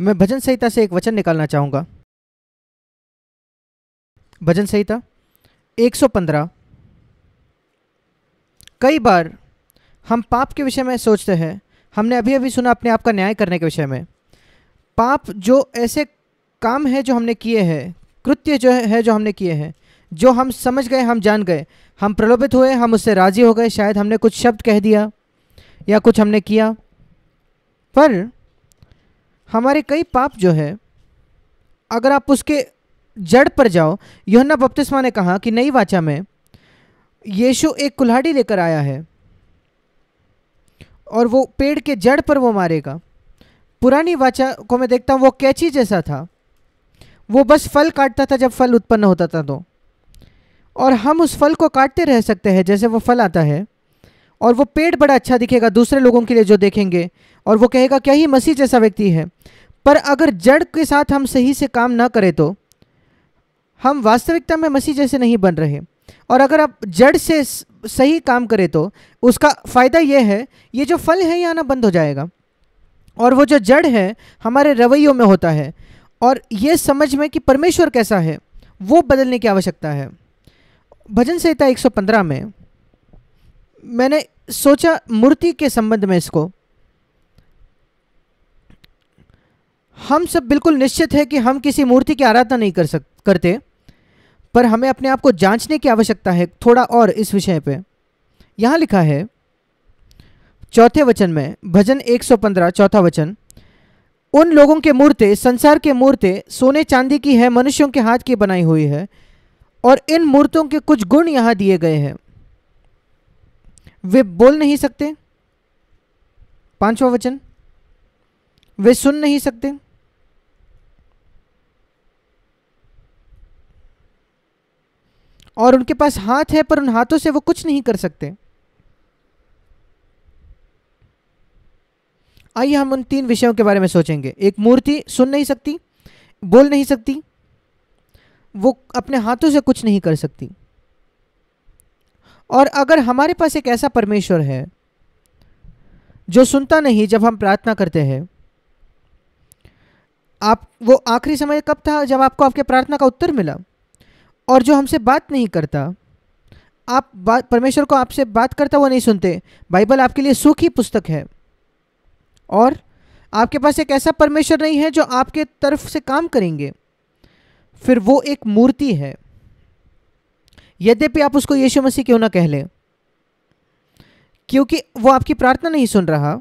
मैं भजन संहिता से एक वचन निकालना चाहूँगा भजन संहिता 115 कई बार हम पाप के विषय में सोचते हैं हमने अभी अभी सुना अपने आप का न्याय करने के विषय में पाप जो ऐसे काम है जो हमने किए हैं कृत्य जो है जो हमने किए हैं जो हम समझ गए हम जान गए हम प्रलोभित हुए हम उससे राज़ी हो गए शायद हमने कुछ शब्द कह दिया या कुछ हमने किया पर हमारे कई पाप जो है अगर आप उसके जड़ पर जाओ योहन्ना बपतिस्मा ने कहा कि नई वाचा में यीशु एक कुल्हाड़ी लेकर आया है और वो पेड़ के जड़ पर वो मारेगा पुरानी वाचा को मैं देखता हूँ वो कैची जैसा था वो बस फल काटता था जब फल उत्पन्न होता था तो और हम उस फल को काटते रह सकते हैं जैसे वो फल आता है और वो पेट बड़ा अच्छा दिखेगा दूसरे लोगों के लिए जो देखेंगे और वो कहेगा क्या ही मसीह जैसा व्यक्ति है पर अगर जड़ के साथ हम सही से काम ना करें तो हम वास्तविकता में मसीह जैसे नहीं बन रहे और अगर आप जड़ से सही काम करें तो उसका फ़ायदा यह है ये जो फल है ये आना बंद हो जाएगा और वो जो जड़ है हमारे रवैयों में होता है और ये समझ में कि परमेश्वर कैसा है वो बदलने की आवश्यकता है भजन संहिता 115 में मैंने सोचा मूर्ति के संबंध में इसको हम सब बिल्कुल निश्चित है कि हम किसी मूर्ति की आराधना नहीं कर सक करते पर हमें अपने आप को जांचने की आवश्यकता है थोड़ा और इस विषय पे यहां लिखा है चौथे वचन में भजन 115 चौथा वचन उन लोगों के मूर्ते संसार के मूर्ते सोने चांदी की है मनुष्यों के हाथ की बनाई हुई है और इन मूर्तों के कुछ गुण यहां दिए गए हैं वे बोल नहीं सकते पांचवा वचन वे सुन नहीं सकते और उनके पास हाथ है पर उन हाथों से वो कुछ नहीं कर सकते आइए हम उन तीन विषयों के बारे में सोचेंगे एक मूर्ति सुन नहीं सकती बोल नहीं सकती वो अपने हाथों से कुछ नहीं कर सकती और अगर हमारे पास एक ऐसा परमेश्वर है जो सुनता नहीं जब हम प्रार्थना करते हैं आप वो आखिरी समय कब था जब आपको आपके प्रार्थना का उत्तर मिला और जो हमसे बात नहीं करता आप बात परमेश्वर को आपसे बात करता वो नहीं सुनते बाइबल आपके लिए सूखी पुस्तक है और आपके पास एक ऐसा परमेश्वर नहीं है जो आपके तरफ से काम करेंगे फिर वो एक मूर्ति है यद्यपि आप उसको यीशु मसीह क्यों ना कह लें क्योंकि वो आपकी प्रार्थना नहीं सुन रहा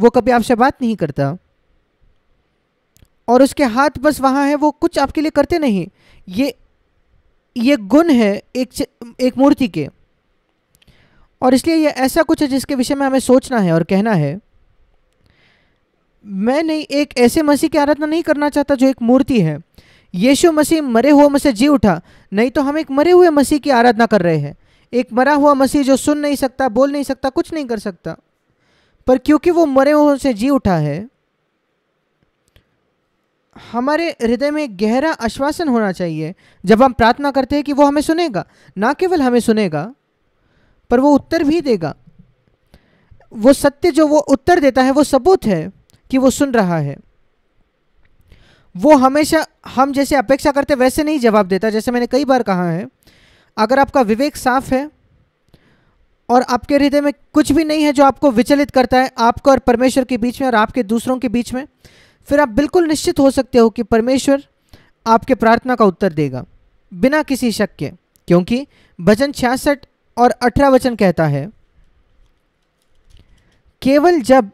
वो कभी आपसे बात नहीं करता और उसके हाथ बस वहाँ है वो कुछ आपके लिए करते नहीं ये ये गुण है एक एक मूर्ति के और इसलिए ये ऐसा कुछ है जिसके विषय में हमें सोचना है और कहना है मैं नहीं एक ऐसे मसीह की आराधना नहीं करना चाहता जो एक मूर्ति है यीशु मसीह मरे हुए में से जी उठा नहीं तो हम एक मरे हुए मसीह की आराधना कर रहे हैं एक मरा हुआ मसीह जो सुन नहीं सकता बोल नहीं सकता कुछ नहीं कर सकता पर क्योंकि वो मरे हुए से जी उठा है हमारे हृदय में गहरा आश्वासन होना चाहिए जब हम प्रार्थना करते हैं कि वो हमें सुनेगा ना केवल हमें सुनेगा पर वो उत्तर भी देगा वो सत्य जो वो उत्तर देता है वो सबूत है कि वो सुन रहा है वो हमेशा हम जैसे अपेक्षा करते वैसे नहीं जवाब देता जैसे मैंने कई बार कहा है अगर आपका विवेक साफ है और आपके हृदय में कुछ भी नहीं है जो आपको विचलित करता है आपको और परमेश्वर के बीच में और आपके दूसरों के बीच में फिर आप बिल्कुल निश्चित हो सकते हो कि परमेश्वर आपके प्रार्थना का उत्तर देगा बिना किसी शक के क्योंकि भजन छियासठ और अठारह वचन कहता है केवल जब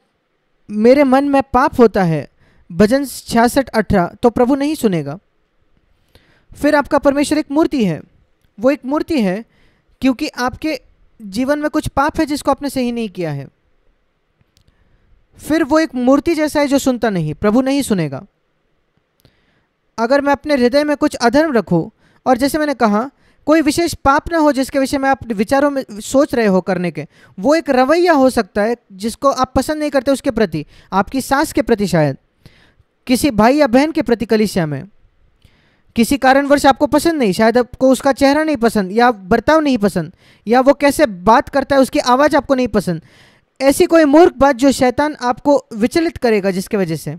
मेरे मन में पाप होता है भजन छियासठ अठारह तो प्रभु नहीं सुनेगा फिर आपका परमेश्वर एक मूर्ति है वो एक मूर्ति है क्योंकि आपके जीवन में कुछ पाप है जिसको आपने सही नहीं किया है फिर वो एक मूर्ति जैसा है जो सुनता नहीं प्रभु नहीं सुनेगा अगर मैं अपने हृदय में कुछ अधर्म रखूं और जैसे मैंने कहा कोई विशेष पाप ना हो जिसके विषय में आप विचारों में सोच रहे हो करने के वो एक रवैया हो सकता है जिसको आप पसंद नहीं करते उसके प्रति आपकी सांस के प्रति शायद किसी भाई या बहन के प्रति कलिश्याम में किसी कारणवश आपको पसंद नहीं शायद आपको उसका चेहरा नहीं पसंद या बर्ताव नहीं पसंद या वो कैसे बात करता है उसकी आवाज़ आपको नहीं पसंद ऐसी कोई मूर्ख बात जो शैतान आपको विचलित करेगा जिसके वजह से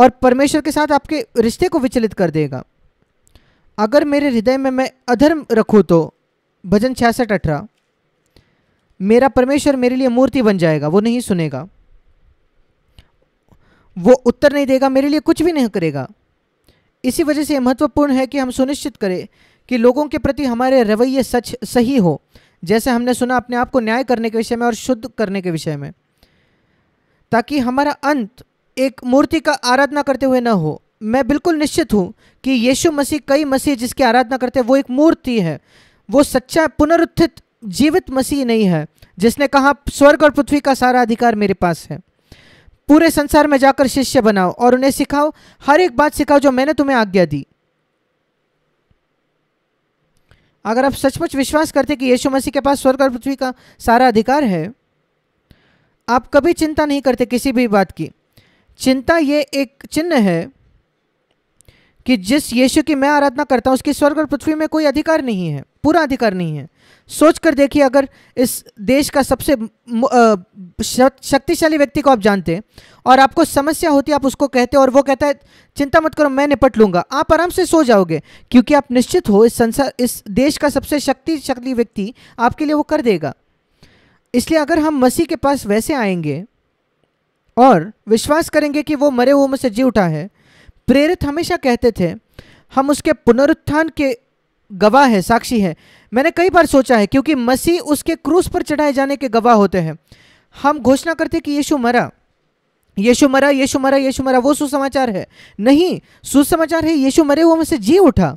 और परमेश्वर के साथ आपके रिश्ते को विचलित कर देगा अगर मेरे हृदय में मैं अधर्म रखूँ तो भजन छियासठ अठारह मेरा परमेश्वर मेरे लिए मूर्ति बन जाएगा वो नहीं सुनेगा वो उत्तर नहीं देगा मेरे लिए कुछ भी नहीं करेगा इसी वजह से महत्वपूर्ण है कि हम सुनिश्चित करें कि लोगों के प्रति हमारे रवैये सच सही हो जैसे हमने सुना अपने आप को न्याय करने के विषय में और शुद्ध करने के विषय में ताकि हमारा अंत एक मूर्ति का आराधना करते हुए न हो मैं बिल्कुल निश्चित हूँ कि यीशु मसीह कई मसीह जिसकी आराधना करते हैं वो एक मूर्ति है वो सच्चा पुनरुत्थित जीवित मसीह नहीं है जिसने कहा स्वर्ग और पृथ्वी का सारा अधिकार मेरे पास है पूरे संसार में जाकर शिष्य बनाओ और उन्हें सिखाओ हर एक बात सिखाओ जो मैंने तुम्हें आज्ञा दी अगर आप सचमुच विश्वास करते कि यीशु मसीह के पास स्वर्ग और पृथ्वी का सारा अधिकार है आप कभी चिंता नहीं करते किसी भी बात की चिंता ये एक चिन्ह है कि जिस यीशु की मैं आराधना करता हूँ उसकी स्वर्ग और पृथ्वी में कोई अधिकार नहीं है पूरा अधिकार नहीं है सोच कर देखिए अगर इस देश का सबसे शक्तिशाली व्यक्ति को आप जानते हैं और आपको समस्या होती है आप उसको कहते हैं और वो कहता है चिंता मत करो मैं निपट लूँगा आप आराम से सो जाओगे क्योंकि आप निश्चित हो इस संसार इस देश का सबसे शक्तिशाली व्यक्ति आपके लिए वो कर देगा इसलिए अगर हम मसीह के पास वैसे आएंगे और विश्वास करेंगे कि वो मरे हुए में से जी उठा है प्रेरित हमेशा कहते थे हम उसके पुनरुत्थान के गवाह है साक्षी है मैंने कई बार सोचा है क्योंकि मसीह उसके क्रूस पर चढ़ाए जाने के गवाह होते हैं हम घोषणा करते कि यीशु मरा यीशु मरा यीशु मरा यीशु मरा वो सुसमाचार है नहीं सुसमाचार है यीशु मरे वो से जी उठा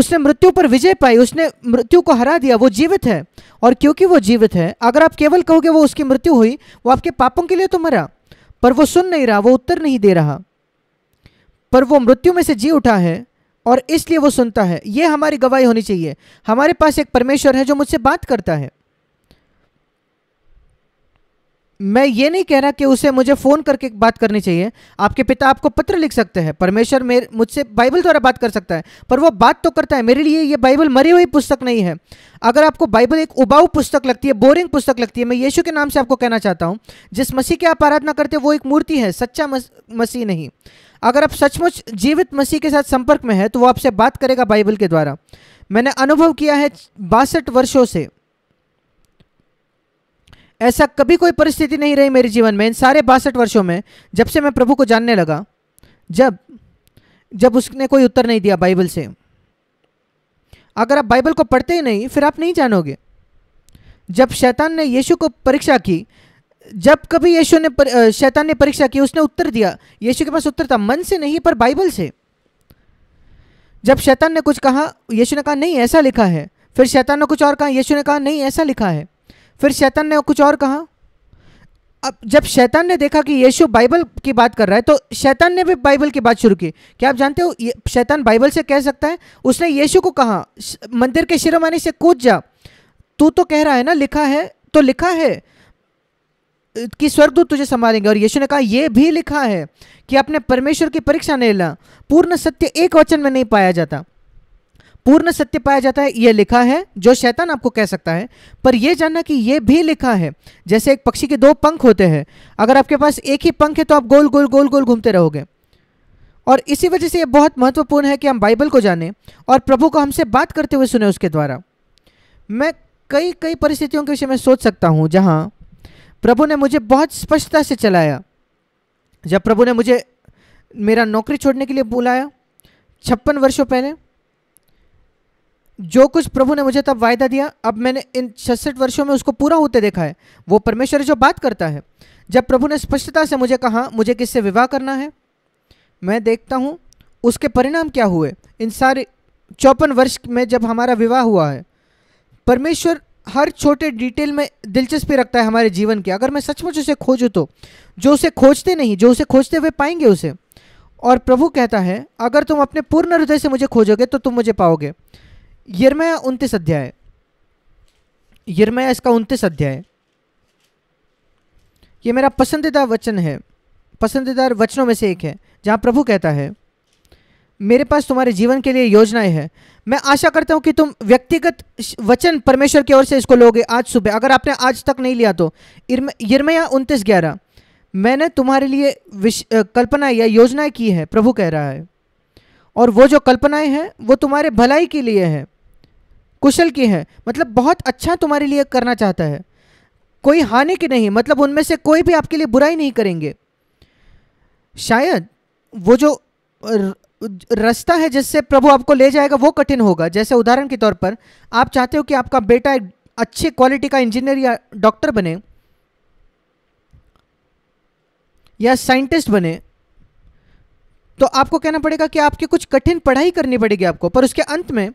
उसने मृत्यु पर विजय पाई उसने मृत्यु को हरा दिया वो जीवित है और क्योंकि वो जीवित है अगर आप केवल कहोगे वो उसकी मृत्यु हुई वो आपके पापों के लिए तो मरा पर वो सुन नहीं रहा वो उत्तर नहीं दे रहा पर वो मृत्यु में से जी उठा है और इसलिए वो सुनता है ये हमारी गवाही होनी चाहिए हमारे पास एक परमेश्वर है जो मुझसे बात करता है मैं ये नहीं कह रहा कि उसे मुझे फ़ोन करके बात करनी चाहिए आपके पिता आपको पत्र लिख सकते हैं परमेश्वर मेरे मुझसे बाइबल द्वारा बात कर सकता है पर वो बात तो करता है मेरे लिए ये बाइबल मरी हुई पुस्तक नहीं है अगर आपको बाइबल एक उबाऊ पुस्तक लगती है बोरिंग पुस्तक लगती है मैं यीशु के नाम से आपको कहना चाहता हूँ जिस मसीह की आप आराधना करते वो एक मूर्ति है सच्चा मसीह नहीं अगर आप सचमुच जीवित मसीह के साथ संपर्क में है तो वो आपसे बात करेगा बाइबल के द्वारा मैंने अनुभव किया है बासठ वर्षों से ऐसा कभी कोई परिस्थिति नहीं रही मेरे जीवन में इन सारे बासठ वर्षों में जब से मैं प्रभु को जानने लगा जब जब उसने कोई उत्तर नहीं दिया बाइबल से अगर आप बाइबल को पढ़ते ही नहीं फिर आप नहीं जानोगे जब शैतान ने यीशु को परीक्षा की जब कभी यीशु ने पर, शैतान ने परीक्षा की उसने उत्तर दिया यीशु के पास उत्तर था मन से नहीं पर बाइबल से जब शैतान ने कुछ कहा यीशु ने कहा नहीं ऐसा लिखा है फिर शैतान ने कुछ और कहा यीशु ने कहा नहीं ऐसा लिखा है फिर शैतान ने कुछ और कहा अब जब शैतान ने देखा कि यीशु बाइबल की बात कर रहा है तो शैतान ने भी बाइबल की बात शुरू की क्या आप जानते हो शैतान बाइबल से कह सकता है उसने यीशु को कहा मंदिर के शिरोमणि से कूद जा तू तो कह रहा है ना लिखा है तो लिखा है कि स्वर्गदूत तुझे संभालेंगे और यीशु ने कहा यह भी लिखा है कि अपने परमेश्वर की परीक्षा नहीं ला पूर्ण सत्य एक वचन में नहीं पाया जाता पूर्ण सत्य पाया जाता है यह लिखा है जो शैतान आपको कह सकता है पर यह जानना कि यह भी लिखा है जैसे एक पक्षी के दो पंख होते हैं अगर आपके पास एक ही पंख है तो आप गोल गोल गोल गोल घूमते रहोगे और इसी वजह से यह बहुत महत्वपूर्ण है कि हम बाइबल को जाने और प्रभु को हमसे बात करते हुए सुने उसके द्वारा मैं कई कई परिस्थितियों के विषय में सोच सकता हूँ जहाँ प्रभु ने मुझे बहुत स्पष्टता से चलाया जब प्रभु ने मुझे मेरा नौकरी छोड़ने के लिए बुलाया छप्पन वर्षों पहले जो कुछ प्रभु ने मुझे तब वायदा दिया अब मैंने इन छसठ वर्षों में उसको पूरा होते देखा है वो परमेश्वर जो बात करता है जब प्रभु ने स्पष्टता से मुझे कहा मुझे किससे विवाह करना है मैं देखता हूँ उसके परिणाम क्या हुए इन सारे चौपन वर्ष में जब हमारा विवाह हुआ है परमेश्वर हर छोटे डिटेल में दिलचस्पी रखता है हमारे जीवन की अगर मैं सचमुच उसे खोजूँ तो जो उसे खोजते नहीं जो उसे खोजते हुए पाएंगे उसे और प्रभु कहता है अगर तुम अपने पूर्ण हृदय से मुझे खोजोगे तो तुम मुझे पाओगे यरमया उनतीस अध्याय यरमया इसका उनतीस अध्याय ये मेरा पसंदीदा वचन है पसंदीदा वचनों में से एक है जहाँ प्रभु कहता है मेरे पास तुम्हारे जीवन के लिए योजनाएं हैं मैं आशा करता हूं कि तुम व्यक्तिगत वचन परमेश्वर की ओर से इसको लोगे आज सुबह अगर आपने आज तक नहीं लिया तो यरमया उनतीस ग्यारह मैंने तुम्हारे लिए विश कल्पना या योजनाएं की है प्रभु कह रहा है और वो जो कल्पनाएं हैं वो तुम्हारे भलाई के लिए हैं कुशल की हैं मतलब बहुत अच्छा तुम्हारे लिए करना चाहता है कोई हानि की नहीं मतलब उनमें से कोई भी आपके लिए बुराई नहीं करेंगे शायद वो जो रास्ता है जिससे प्रभु आपको ले जाएगा वो कठिन होगा जैसे उदाहरण के तौर पर आप चाहते हो कि आपका बेटा एक अच्छे क्वालिटी का इंजीनियर या डॉक्टर बने या साइंटिस्ट बने तो आपको कहना पड़ेगा कि आपकी कुछ कठिन पढ़ाई करनी पड़ेगी आपको पर उसके अंत में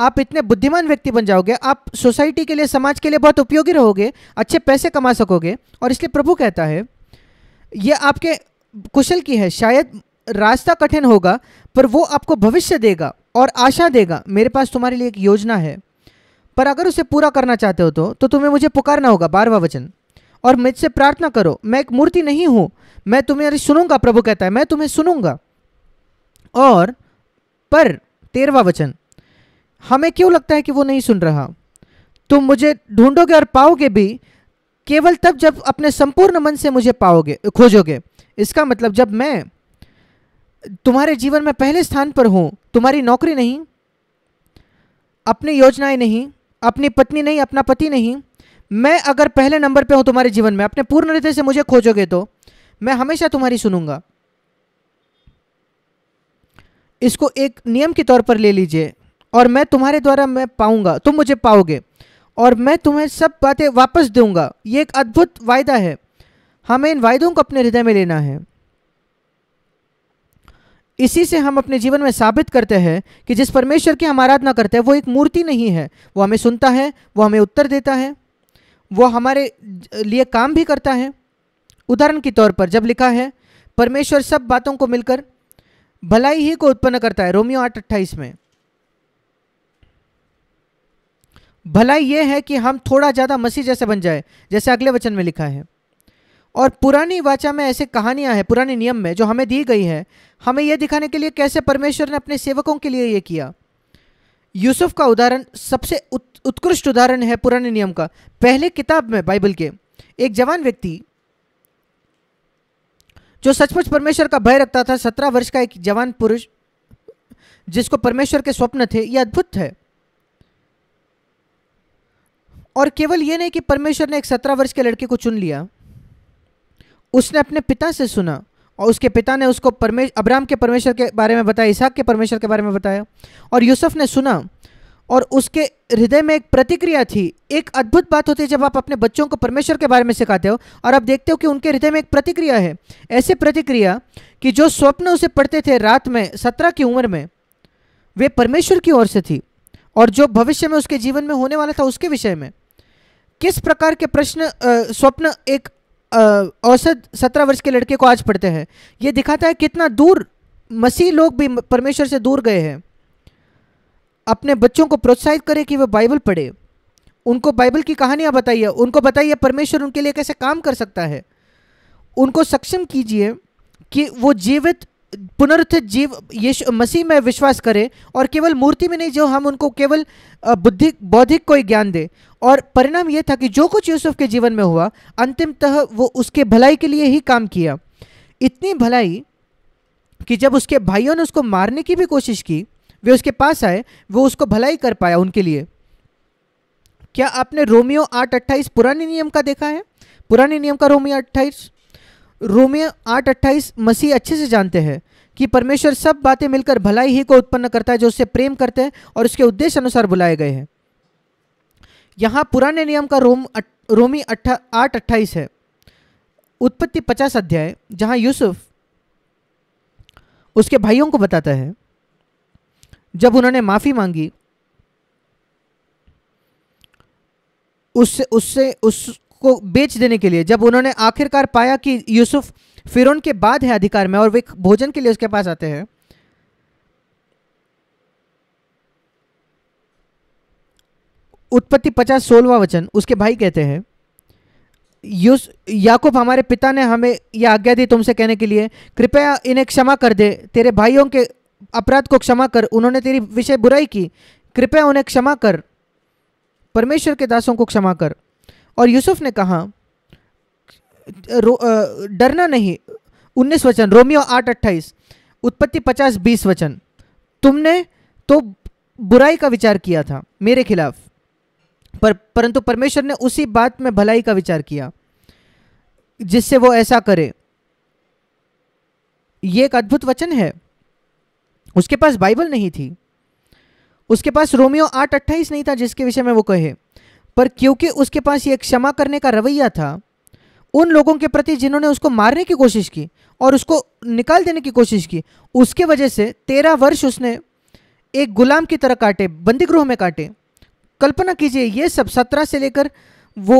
आप इतने बुद्धिमान व्यक्ति बन जाओगे आप सोसाइटी के लिए समाज के लिए बहुत उपयोगी रहोगे अच्छे पैसे कमा सकोगे और इसलिए प्रभु कहता है ये आपके कुशल की है शायद रास्ता कठिन होगा पर वो आपको भविष्य देगा और आशा देगा मेरे पास तुम्हारे लिए एक योजना है पर अगर उसे पूरा करना चाहते हो तो तो तुम्हें मुझे पुकारना होगा बारवा वचन और मुझसे प्रार्थना करो मैं एक मूर्ति नहीं हूँ मैं तुम्हें सुनूंगा प्रभु कहता है मैं तुम्हें सुनूंगा और पर तेरवा वचन हमें क्यों लगता है कि वो नहीं सुन रहा तुम मुझे ढूंढोगे और पाओगे भी केवल तब जब अपने संपूर्ण मन से मुझे पाओगे खोजोगे इसका मतलब जब मैं तुम्हारे जीवन में पहले स्थान पर हूं तुम्हारी नौकरी नहीं अपनी योजनाएं नहीं अपनी पत्नी नहीं अपना पति नहीं मैं अगर पहले नंबर पे हूं तुम्हारे जीवन में अपने पूर्ण रीति से मुझे खोजोगे तो मैं हमेशा तुम्हारी सुनूंगा इसको एक नियम के तौर पर ले लीजिए और मैं तुम्हारे द्वारा मैं पाऊंगा तुम मुझे पाओगे और मैं तुम्हें सब बातें वापस दूंगा ये एक अद्भुत वायदा है हमें इन वायदों को अपने हृदय में लेना है इसी से हम अपने जीवन में साबित करते हैं कि जिस परमेश्वर की हम आराधना करते हैं वो एक मूर्ति नहीं है वो हमें सुनता है वो हमें उत्तर देता है वो हमारे लिए काम भी करता है उदाहरण के तौर पर जब लिखा है परमेश्वर सब बातों को मिलकर भलाई ही को उत्पन्न करता है रोमियो आठ अट्ठाईस में भलाई यह है कि हम थोड़ा ज़्यादा मसीह जैसे बन जाए जैसे अगले वचन में लिखा है और पुरानी वाचा में ऐसे कहानियां हैं पुराने नियम में जो हमें दी गई है हमें यह दिखाने के लिए कैसे परमेश्वर ने अपने सेवकों के लिए ये किया यूसुफ का उदाहरण सबसे उत्कृष्ट उदाहरण है पुराने नियम का पहले किताब में बाइबल के एक जवान व्यक्ति जो सचमुच परमेश्वर का भय रखता था सत्रह वर्ष का एक जवान पुरुष जिसको परमेश्वर के स्वप्न थे यह अद्भुत है और केवल ये नहीं कि परमेश्वर ने एक सत्रह वर्ष के लड़के को चुन लिया उसने अपने पिता से सुना और उसके पिता ने उसको परमेश अब्राम के परमेश्वर के बारे में बताया इसहाक के परमेश्वर के बारे में बताया और यूसुफ ने सुना और उसके हृदय में एक प्रतिक्रिया थी एक अद्भुत बात होती है जब आप अपने बच्चों को परमेश्वर के बारे में सिखाते हो और आप देखते हो कि उनके हृदय में एक प्रतिक्रिया है ऐसे प्रतिक्रिया कि जो स्वप्न उसे पढ़ते थे रात में सत्रह की उम्र में वे परमेश्वर की ओर से थी और जो भविष्य में उसके जीवन में होने वाला था उसके विषय में किस प्रकार के प्रश्न स्वप्न एक औसत सत्रह वर्ष के लड़के को आज पढ़ते हैं ये दिखाता है कितना दूर मसीह लोग भी परमेश्वर से दूर गए हैं अपने बच्चों को प्रोत्साहित करें कि वे बाइबल पढ़े उनको बाइबल की कहानियाँ बताइए उनको बताइए परमेश्वर उनके लिए कैसे काम कर सकता है उनको सक्षम कीजिए कि वो जीवित पुनरुत्थित जीव यीशु मसीह में विश्वास करे और केवल मूर्ति में नहीं जो हम उनको केवल बुद्धिक बौद्धिक कोई ज्ञान दे और परिणाम यह था कि जो कुछ यूसुफ के जीवन में हुआ अंतिमतः वो उसके भलाई के लिए ही काम किया इतनी भलाई कि जब उसके भाइयों ने उसको मारने की भी कोशिश की वे उसके पास आए वो उसको भलाई कर पाया उनके लिए क्या आपने रोमियो आठ अट्ठाईस पुराने नियम का देखा है पुराने नियम का रोमियो अट्ठाईस रोमियो आठ अट्ठाईस मसीह अच्छे से जानते हैं कि परमेश्वर सब बातें मिलकर भलाई ही को उत्पन्न करता है जो उससे प्रेम करते हैं और उसके उद्देश्य अनुसार बुलाए गए हैं यहाँ पुराने नियम का रोम रोमी अट्ठा आठ अट्ठाईस है उत्पत्ति पचास अध्याय जहाँ यूसुफ उसके भाइयों को बताता है जब उन्होंने माफ़ी मांगी उससे उससे उस को बेच देने के लिए जब उन्होंने आखिरकार पाया कि यूसुफ फिर के बाद है अधिकार में और वे भोजन के लिए उसके पास आते हैं उत्पत्ति पचास सोलवा वचन उसके भाई कहते हैं यूस याकूब हमारे पिता ने हमें यह आज्ञा दी तुमसे कहने के लिए कृपया इन्हें क्षमा कर दे तेरे भाइयों के अपराध को क्षमा कर उन्होंने तेरी विषय बुराई की कृपया उन्हें क्षमा कर परमेश्वर के दासों को क्षमा कर और यूसुफ ने कहा डरना नहीं उन्नीस वचन रोमियो आठ अट्ठाईस उत्पत्ति पचास बीस वचन तुमने तो बुराई का विचार किया था मेरे खिलाफ पर परंतु परमेश्वर ने उसी बात में भलाई का विचार किया जिससे वो ऐसा करे ये एक अद्भुत वचन है उसके पास बाइबल नहीं थी उसके पास रोमियो आठ अट्ठाईस नहीं था जिसके विषय में वो कहे पर क्योंकि उसके पास ये क्षमा करने का रवैया था उन लोगों के प्रति जिन्होंने उसको मारने की कोशिश की और उसको निकाल देने की कोशिश की उसके वजह से तेरह वर्ष उसने एक गुलाम की तरह काटे बंदीगृह में काटे कल्पना कीजिए ये सब सत्रह से लेकर वो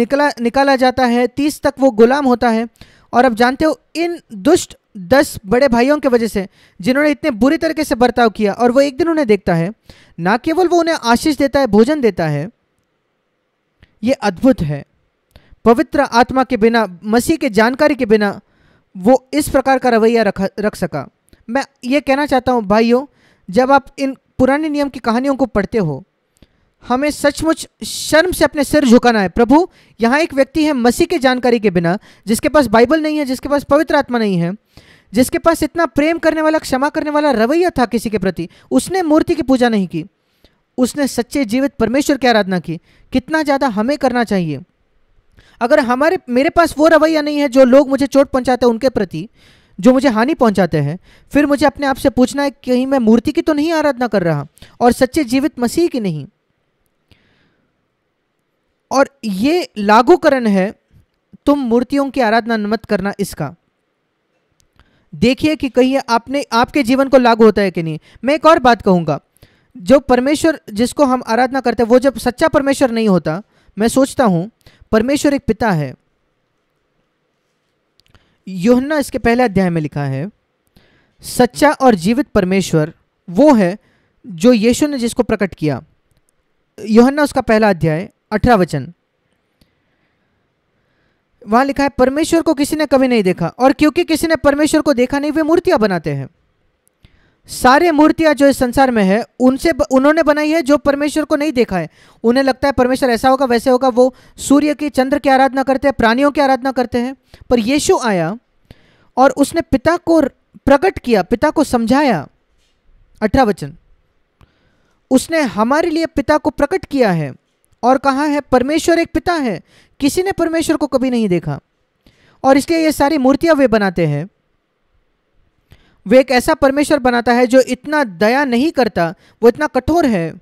निकला निकाला जाता है तीस तक वो गुलाम होता है और अब जानते हो इन दुष्ट दस बड़े भाइयों के वजह से जिन्होंने इतने बुरी तरीके से बर्ताव किया और वो एक दिन उन्हें देखता है ना केवल वो उन्हें आशीष देता है भोजन देता है ये अद्भुत है पवित्र आत्मा के बिना मसीह के जानकारी के बिना वो इस प्रकार का रवैया रख रख सका मैं ये कहना चाहता हूँ भाइयों जब आप इन पुराने नियम की कहानियों को पढ़ते हो हमें सचमुच शर्म से अपने सिर झुकाना है प्रभु यहाँ एक व्यक्ति है मसीह के जानकारी के बिना जिसके पास बाइबल नहीं है जिसके पास पवित्र आत्मा नहीं है जिसके पास इतना प्रेम करने वाला क्षमा करने वाला रवैया था किसी के प्रति उसने मूर्ति की पूजा नहीं की उसने सच्चे जीवित परमेश्वर की आराधना की कितना ज़्यादा हमें करना चाहिए अगर हमारे मेरे पास वो रवैया नहीं है जो लोग मुझे चोट पहुंचाते हैं उनके प्रति जो मुझे हानि पहुंचाते हैं फिर मुझे अपने आप से पूछना है कहीं मैं मूर्ति की तो नहीं आराधना कर रहा और सच्चे जीवित मसीह की नहीं और ये लागूकरण है तुम मूर्तियों की आराधना मत करना इसका देखिए कि कहीं आपने आपके जीवन को लागू होता है कि नहीं मैं एक और बात कहूंगा जो परमेश्वर जिसको हम आराधना करते हैं वो जब सच्चा परमेश्वर नहीं होता मैं सोचता हूँ परमेश्वर एक पिता है योहन्ना इसके पहले अध्याय में लिखा है सच्चा और जीवित परमेश्वर वो है जो यीशु ने जिसको प्रकट किया योहन्ना उसका पहला अध्याय अठारह वचन वहां लिखा है परमेश्वर को किसी ने कभी नहीं देखा और क्योंकि किसी ने परमेश्वर को देखा नहीं वे मूर्तियां बनाते हैं सारे मूर्तियां जो इस संसार में है उनसे उन्होंने बनाई है जो परमेश्वर को नहीं देखा है उन्हें लगता है परमेश्वर ऐसा होगा वैसे होगा वो सूर्य की चंद्र की आराधना करते हैं प्राणियों की आराधना करते हैं पर यीशु आया और उसने पिता को प्रकट किया पिता को समझाया अठारह वचन उसने हमारे लिए पिता को प्रकट किया है और कहा है परमेश्वर एक पिता है किसी ने परमेश्वर को कभी नहीं देखा और इसलिए ये सारी मूर्तियां वे बनाते हैं वे एक ऐसा परमेश्वर बनाता है जो इतना दया नहीं करता वो इतना कठोर है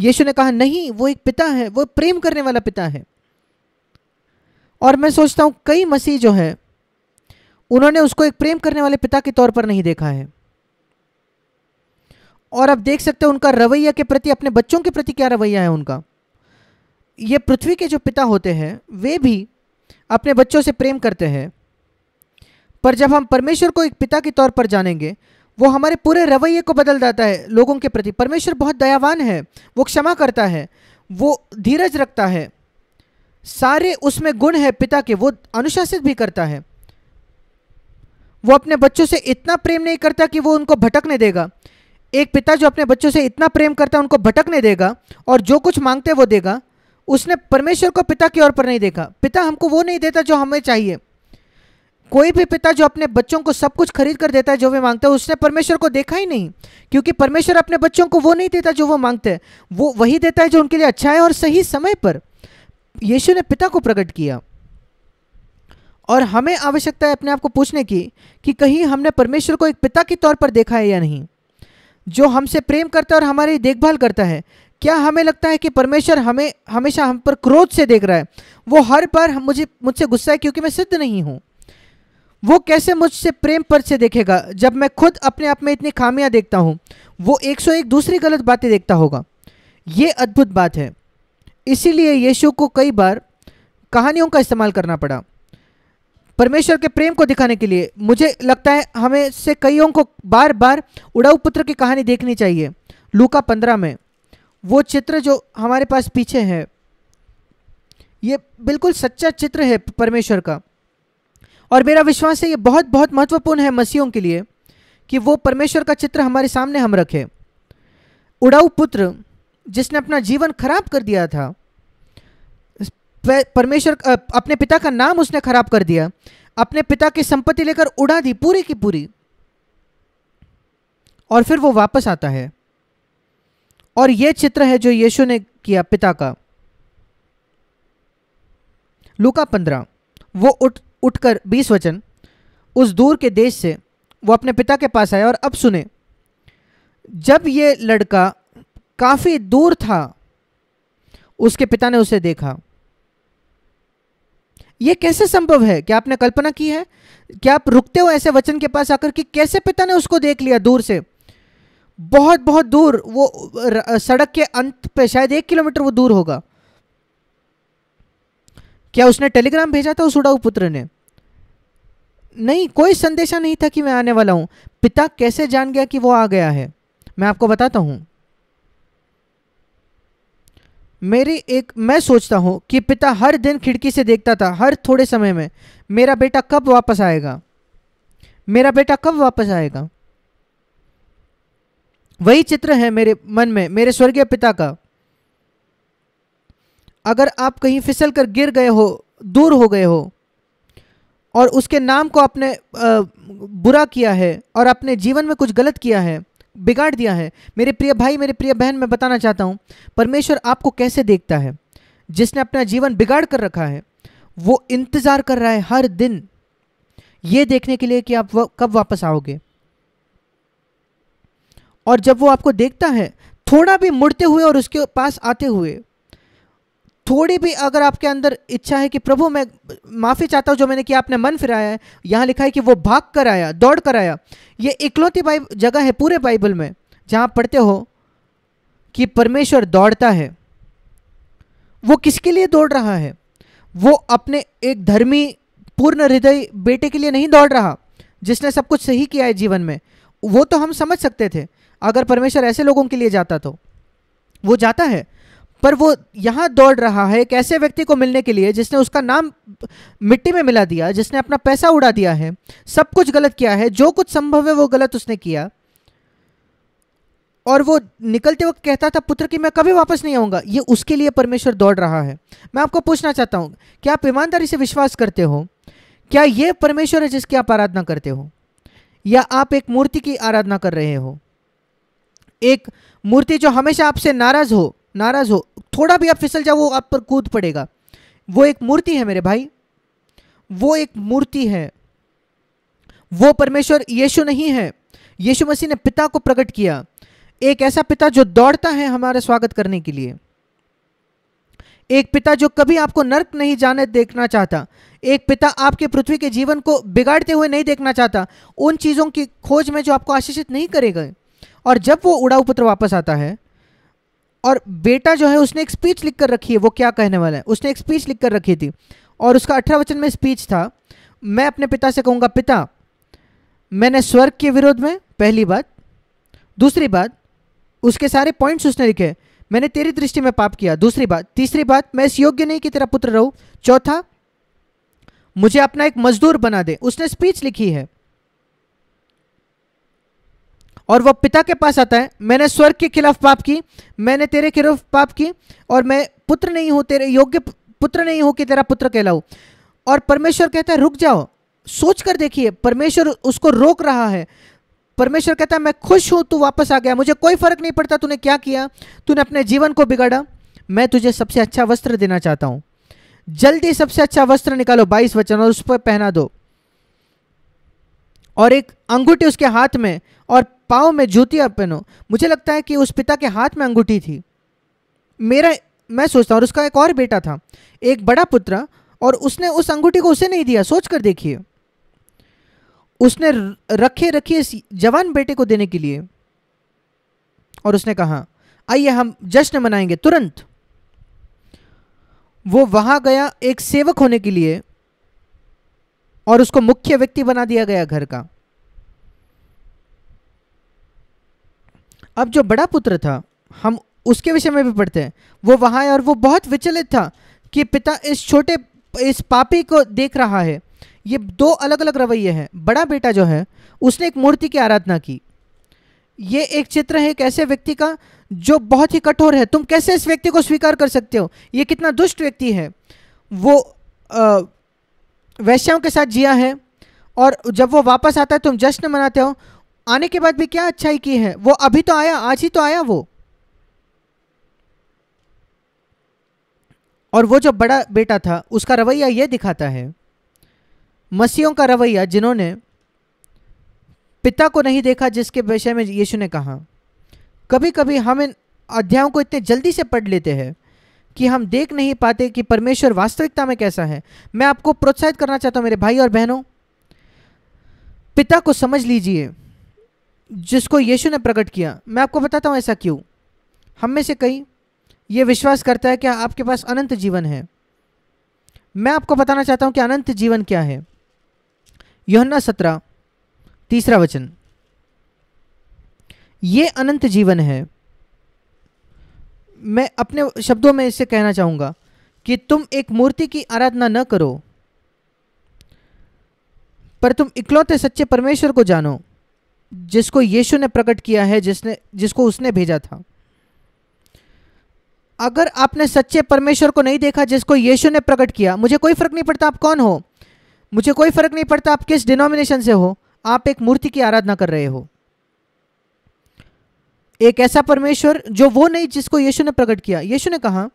यीशु ने कहा नहीं वो एक पिता है वो प्रेम करने वाला पिता है और मैं सोचता हूँ कई मसीह जो है उन्होंने उसको एक प्रेम करने वाले पिता के तौर पर नहीं देखा है और आप देख सकते हो उनका रवैया के प्रति अपने बच्चों के प्रति क्या रवैया है उनका ये पृथ्वी के जो पिता होते हैं वे भी अपने बच्चों से प्रेम करते हैं पर जब हम परमेश्वर को एक पिता के तौर पर जानेंगे वो हमारे पूरे रवैये को बदल देता है लोगों के प्रति परमेश्वर बहुत दयावान है वो क्षमा करता है वो धीरज रखता है सारे उसमें गुण है पिता के वो अनुशासित भी करता है वो अपने बच्चों से इतना प्रेम नहीं करता कि वो उनको भटकने देगा एक पिता जो अपने बच्चों से इतना प्रेम करता है उनको भटकने देगा और जो कुछ मांगते वो देगा उसने परमेश्वर को पिता की ओर पर नहीं देखा पिता हमको वो नहीं देता जो हमें चाहिए कोई भी पिता जो अपने बच्चों को सब कुछ खरीद कर देता है जो वे मांगता है उसने परमेश्वर को देखा ही नहीं क्योंकि परमेश्वर अपने बच्चों को वो नहीं देता जो वो मांगते हैं वो वही देता है जो उनके लिए अच्छा है और सही समय पर यीशु ने पिता को प्रकट किया और हमें आवश्यकता है अपने आप को पूछने की कि कहीं हमने परमेश्वर को एक पिता के तौर पर देखा है या नहीं जो हमसे प्रेम करता है और हमारी देखभाल करता है क्या हमें लगता है कि परमेश्वर हमें हमेशा हम पर क्रोध से देख रहा है वो हर बार हम मुझे मुझसे गुस्सा है क्योंकि मैं सिद्ध नहीं हूँ वो कैसे मुझसे प्रेम पर से देखेगा जब मैं खुद अपने आप में इतनी खामियां देखता हूँ वो एक सौ एक दूसरी गलत बातें देखता होगा ये अद्भुत बात है इसीलिए यीशु को कई बार कहानियों का इस्तेमाल करना पड़ा परमेश्वर के प्रेम को दिखाने के लिए मुझे लगता है हमें से कईयों को बार बार उड़ाऊ पुत्र की कहानी देखनी चाहिए लूका पंद्रह में वो चित्र जो हमारे पास पीछे है ये बिल्कुल सच्चा चित्र है परमेश्वर का और मेरा विश्वास है ये बहुत बहुत महत्वपूर्ण है मसीहों के लिए कि वो परमेश्वर का चित्र हमारे सामने हम रखें उड़ाऊ पुत्र जिसने अपना जीवन खराब कर दिया था परमेश्वर अपने पिता का नाम उसने खराब कर दिया अपने पिता की संपत्ति लेकर उड़ा दी पूरी की पूरी और फिर वो वापस आता है और ये चित्र है जो यीशु ने किया पिता का लुका पंद्रह वो उठ उठकर बीस वचन उस दूर के देश से वो अपने पिता के पास आया और अब सुने जब ये लड़का काफ़ी दूर था उसके पिता ने उसे देखा यह कैसे संभव है क्या आपने कल्पना की है क्या आप रुकते हो ऐसे वचन के पास आकर कि कैसे पिता ने उसको देख लिया दूर से बहुत बहुत दूर वो सड़क के अंत पे शायद एक किलोमीटर वो दूर होगा क्या उसने टेलीग्राम भेजा था उस उड़ाऊ पुत्र ने नहीं कोई संदेशा नहीं था कि मैं आने वाला हूं पिता कैसे जान गया कि वो आ गया है मैं आपको बताता हूं मेरी एक मैं सोचता हूं कि पिता हर दिन खिड़की से देखता था हर थोड़े समय में मेरा बेटा कब वापस आएगा मेरा बेटा कब वापस आएगा वही चित्र है मेरे मन में मेरे स्वर्गीय पिता का अगर आप कहीं फिसल कर गिर गए हो दूर हो गए हो और उसके नाम को आपने बुरा किया है और अपने जीवन में कुछ गलत किया है बिगाड़ दिया है मेरे प्रिय भाई मेरे प्रिय बहन मैं बताना चाहता हूँ परमेश्वर आपको कैसे देखता है जिसने अपना जीवन बिगाड़ कर रखा है वो इंतज़ार कर रहा है हर दिन ये देखने के लिए कि आप वा, कब वापस आओगे और जब वो आपको देखता है थोड़ा भी मुड़ते हुए और उसके पास आते हुए थोड़ी भी अगर आपके अंदर इच्छा है कि प्रभु मैं माफ़ी चाहता हूँ जो मैंने किया आपने मन फिराया है यहाँ लिखा है कि वो भाग कर आया दौड़ कर आया ये इकलौती बाइब जगह है पूरे बाइबल में जहाँ आप पढ़ते हो कि परमेश्वर दौड़ता है वो किसके लिए दौड़ रहा है वो अपने एक धर्मी पूर्ण हृदय बेटे के लिए नहीं दौड़ रहा जिसने सब कुछ सही किया है जीवन में वो तो हम समझ सकते थे अगर परमेश्वर ऐसे लोगों के लिए जाता तो वो जाता है पर वो यहाँ दौड़ रहा है एक ऐसे व्यक्ति को मिलने के लिए जिसने उसका नाम मिट्टी में मिला दिया जिसने अपना पैसा उड़ा दिया है सब कुछ गलत किया है जो कुछ संभव है वो गलत उसने किया और वो निकलते वक्त कहता था पुत्र कि मैं कभी वापस नहीं आऊंगा ये उसके लिए परमेश्वर दौड़ रहा है मैं आपको पूछना चाहता हूँ क्या आप ईमानदारी से विश्वास करते हो क्या ये परमेश्वर है जिसकी आप आराधना करते हो या आप एक मूर्ति की आराधना कर रहे हो एक मूर्ति जो हमेशा आपसे नाराज हो नाराज़ हो थोड़ा भी आप फिसल जाओ वो आप पर कूद पड़ेगा वो एक मूर्ति है मेरे भाई वो एक मूर्ति है वो परमेश्वर यीशु नहीं है यीशु मसीह ने पिता को प्रकट किया एक ऐसा पिता जो दौड़ता है हमारे स्वागत करने के लिए एक पिता जो कभी आपको नर्क नहीं जाने देखना चाहता एक पिता आपके पृथ्वी के जीवन को बिगाड़ते हुए नहीं देखना चाहता उन चीज़ों की खोज में जो आपको आशीषित नहीं करेगा और जब वो उड़ाऊ पुत्र वापस आता है और बेटा जो है उसने एक स्पीच लिख कर रखी है वो क्या कहने वाला है उसने एक स्पीच लिख कर रखी थी और उसका अठारह वचन में स्पीच था मैं अपने पिता से कहूँगा पिता मैंने स्वर्ग के विरोध में पहली बात दूसरी बात उसके सारे पॉइंट्स उसने लिखे मैंने तेरी दृष्टि में पाप किया दूसरी बात तीसरी बात मैं इस योग्य नहीं कि तेरा पुत्र रहूँ चौथा मुझे अपना एक मजदूर बना दे उसने स्पीच लिखी है और वह पिता के पास आता है मैंने स्वर्ग के खिलाफ पाप की मैंने तेरे खिलाफ पाप की और मैं पुत्र नहीं हूँ तेरे योग्य पुत्र नहीं हूँ कि तेरा पुत्र कहलाऊ और परमेश्वर कहता है रुक जाओ सोच कर देखिए परमेश्वर उसको रोक रहा है परमेश्वर कहता है मैं खुश हूँ तू वापस आ गया मुझे कोई फर्क नहीं पड़ता तूने क्या किया तूने अपने जीवन को बिगाड़ा मैं तुझे सबसे अच्छा वस्त्र देना चाहता हूँ जल्दी सबसे अच्छा वस्त्र निकालो बाईस वचन और उस पर पहना दो और एक अंगूठी उसके हाथ में और पाँव में जूतियाँ पहनो मुझे लगता है कि उस पिता के हाथ में अंगूठी थी मेरा मैं सोचता हूँ और उसका एक और बेटा था एक बड़ा पुत्र और उसने उस अंगूठी को उसे नहीं दिया सोच कर देखिए उसने रखे रखे इस जवान बेटे को देने के लिए और उसने कहा आइए हम जश्न मनाएंगे तुरंत वो वहां गया एक सेवक होने के लिए और उसको मुख्य व्यक्ति बना दिया गया घर का अब जो बड़ा पुत्र था हम उसके विषय में भी पढ़ते हैं वो वहां है और वो बहुत विचलित था कि पिता इस छोटे इस पापी को देख रहा है ये दो अलग अलग रवैये हैं बड़ा बेटा जो है उसने एक मूर्ति की आराधना की ये एक चित्र है एक ऐसे व्यक्ति का जो बहुत ही कठोर है तुम कैसे इस व्यक्ति को स्वीकार कर सकते हो ये कितना दुष्ट व्यक्ति है वो आ, वैश्याओं के साथ जिया है और जब वो वापस आता है तुम जश्न मनाते हो आने के बाद भी क्या अच्छाई की है वो अभी तो आया आज ही तो आया वो और वो जो बड़ा बेटा था उसका रवैया ये दिखाता है मसीहों का रवैया जिन्होंने पिता को नहीं देखा जिसके विषय में यीशु ने कहा कभी कभी हम इन अध्यायों को इतने जल्दी से पढ़ लेते हैं कि हम देख नहीं पाते कि परमेश्वर वास्तविकता में कैसा है मैं आपको प्रोत्साहित करना चाहता हूँ मेरे भाई और बहनों पिता को समझ लीजिए जिसको यीशु ने प्रकट किया मैं आपको बताता हूँ ऐसा क्यों हम में से कई ये विश्वास करता है कि आपके पास अनंत जीवन है मैं आपको बताना चाहता हूँ कि अनंत जीवन क्या है योहन्ना सत्रह तीसरा वचन ये अनंत जीवन है मैं अपने शब्दों में इससे कहना चाहूँगा कि तुम एक मूर्ति की आराधना न करो पर तुम इकलौते सच्चे परमेश्वर को जानो जिसको यीशु ने प्रकट किया है जिसने जिसको उसने भेजा था अगर आपने सच्चे परमेश्वर को नहीं देखा जिसको यीशु ने प्रकट किया मुझे कोई फर्क नहीं पड़ता आप कौन हो मुझे कोई फर्क नहीं पड़ता आप किस डिनोमिनेशन से हो आप एक मूर्ति की आराधना कर रहे हो एक ऐसा परमेश्वर जो वो नहीं जिसको यीशु ने प्रकट किया यीशु ने कहा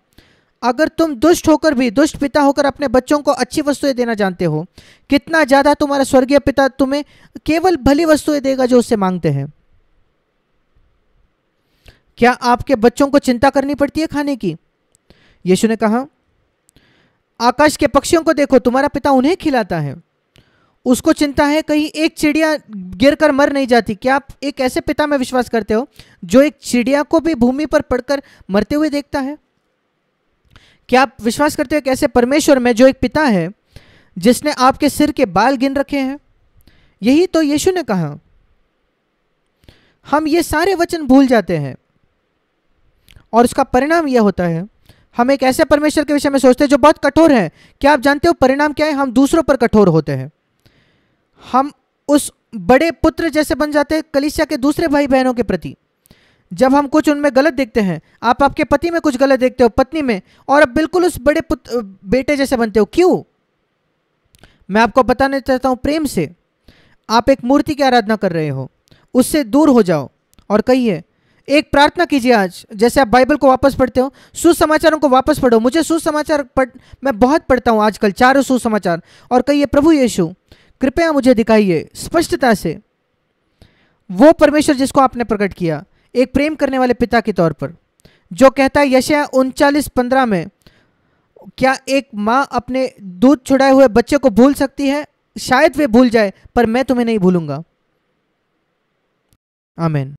अगर तुम दुष्ट होकर भी दुष्ट पिता होकर अपने बच्चों को अच्छी वस्तुएं देना जानते हो कितना ज़्यादा तुम्हारा स्वर्गीय पिता तुम्हें केवल भली वस्तुएं देगा जो उससे मांगते हैं क्या आपके बच्चों को चिंता करनी पड़ती है खाने की यीशु ने कहा आकाश के पक्षियों को देखो तुम्हारा पिता उन्हें खिलाता है उसको चिंता है कहीं एक चिड़िया गिर कर मर नहीं जाती क्या आप एक ऐसे पिता में विश्वास करते हो जो एक चिड़िया को भी भूमि पर पड़कर मरते हुए देखता है क्या आप विश्वास करते हो एक ऐसे परमेश्वर में जो एक पिता है जिसने आपके सिर के बाल गिन रखे हैं यही तो यीशु ने कहा हम ये सारे वचन भूल जाते हैं और उसका परिणाम यह होता है हम एक ऐसे परमेश्वर के विषय में सोचते हैं जो बहुत कठोर है क्या आप जानते हो परिणाम क्या है हम दूसरों पर कठोर होते हैं हम उस बड़े पुत्र जैसे बन जाते हैं कलिसिया के दूसरे भाई बहनों के प्रति जब हम कुछ उनमें गलत देखते हैं आप आपके पति में कुछ गलत देखते हो पत्नी में और अब बिल्कुल उस बड़े पुत्र बेटे जैसे बनते हो क्यों मैं आपको बताना चाहता हूँ प्रेम से आप एक मूर्ति की आराधना कर रहे हो उससे दूर हो जाओ और कहिए एक प्रार्थना कीजिए आज जैसे आप बाइबल को वापस पढ़ते हो सुसमाचारों को वापस पढ़ो मुझे सुसमाचार पढ़ मैं बहुत पढ़ता हूँ आजकल चारों सुसमाचार और कहिए प्रभु यीशु कृपया मुझे दिखाइए स्पष्टता से वो परमेश्वर जिसको आपने प्रकट किया एक प्रेम करने वाले पिता के तौर पर जो कहता है यशया उनचालीस पंद्रह में क्या एक माँ अपने दूध छुड़ाए हुए बच्चे को भूल सकती है शायद वे भूल जाए पर मैं तुम्हें नहीं भूलूंगा आमेन